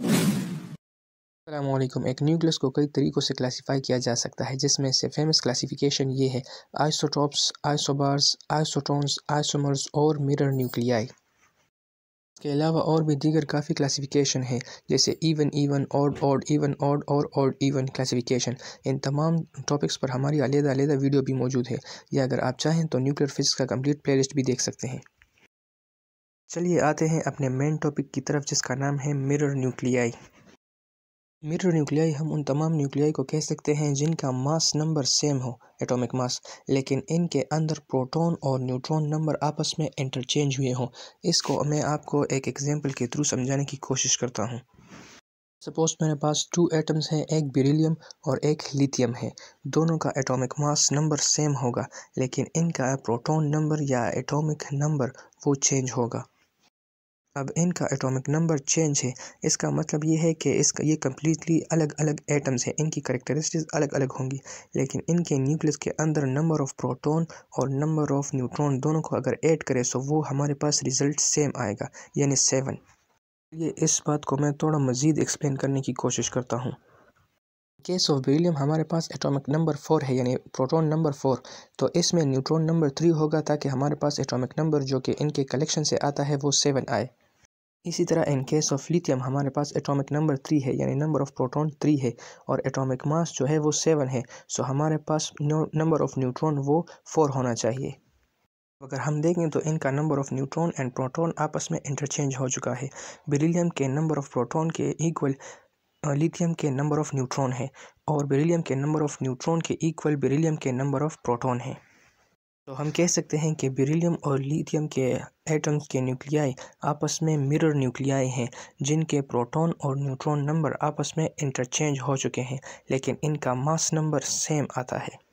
अल्लाम एक न्यूक्लियस को कई तरीक़ों से क्लासिफाई किया जा सकता है जिसमें से फेमस क्लासिफिकेशन ये है आइसोटॉप्स आइसोबार्स आइसोटोन्स आइसोमर्स और मिरर न्यूक्लियाई इसके अलावा और भी दीगर काफ़ी क्लासिफिकेशन हैं जैसे even even odd odd even odd और ऑड इवन क्लासिफिकेशन इन तमाम टॉपिक्स पर हमारी अलग अलग वीडियो भी मौजूद है या अगर आप चाहें तो न्यूक्लियर फिजिक्स का कंप्लीट प्लेलिस्ट भी देख सकते हैं चलिए आते हैं अपने मेन टॉपिक की तरफ जिसका नाम है मिरर न्यूक्लियाई मिरर न्यूक्लियाई हम उन तमाम न्यूक्लियाई को कह सकते हैं जिनका मास नंबर सेम हो एटॉमिक मास लेकिन इनके अंदर प्रोटॉन और न्यूट्रॉन नंबर आपस में इंटरचेंज हुए हों इसको मैं आपको एक एग्जांपल के थ्रू समझाने की कोशिश करता हूँ सपोज मेरे पास टू एटम्स हैं एक बेरिलियम और एक लिथियम है दोनों का एटॉमिक मास नंबर सेम होगा लेकिन इनका प्रोटॉन नंबर या एटॉमिक नंबर वो चेंज होगा अब इनका एटॉमिक नंबर चेंज है इसका मतलब ये है कि इसका ये कम्प्लीटली अलग अलग एटम्स हैं इनकी करेक्टरिस्टिक्स अलग अलग होंगी लेकिन इनके न्यूक्लियस के अंदर नंबर ऑफ़ प्रोटॉन और नंबर ऑफ़ न्यूट्रॉन दोनों को अगर ऐड करें तो वो हमारे पास रिज़ल्ट सेम आएगा यानी सेवन ये इस बात को मैं थोड़ा मज़ीद एक्सप्लेन करने की कोशिश करता हूँ केस ऑफ बेरियम हमारे पास एटॉमिक नंबर फोर है यानी प्रोटॉन नंबर फोर तो इसमें न्यूट्रॉन नंबर थ्री होगा ताकि हमारे पास एटॉमिक नंबर जो कि इनके कलेक्शन से आता है वो सेवन आए इसी तरह इन केस ऑफ लिथियम हमारे पास एटॉमिक नंबर थ्री है यानी नंबर ऑफ प्रोटॉन थ्री है और एटॉमिक मास जो है वो सेवन है सो हमारे पास नंबर ऑफ न्यूट्रॉन वो फोर होना चाहिए अगर हम देखें तो इनका number of neutron and proton आपस में इंटरचेंज हो चुका है बेरिलियम के नंबर ऑफ़ प्रोटॉन के इक्वल लिथियम के नंबर ऑफ़ न्यूट्रॉन है और बेरिलियम के नंबर ऑफ़ न्यूट्रॉन के इक्वल बेरिलियम के नंबर ऑफ़ प्रोटॉन है तो हम कह सकते हैं कि बेरिलियम और लिथियम के एटम्स के न्यूक्लियाई आपस में मिरर न्यूक्लियाई हैं जिनके प्रोटॉन और न्यूट्रॉन नंबर आपस में इंटरचेंज हो चुके हैं लेकिन इनका मास नंबर सेम आता है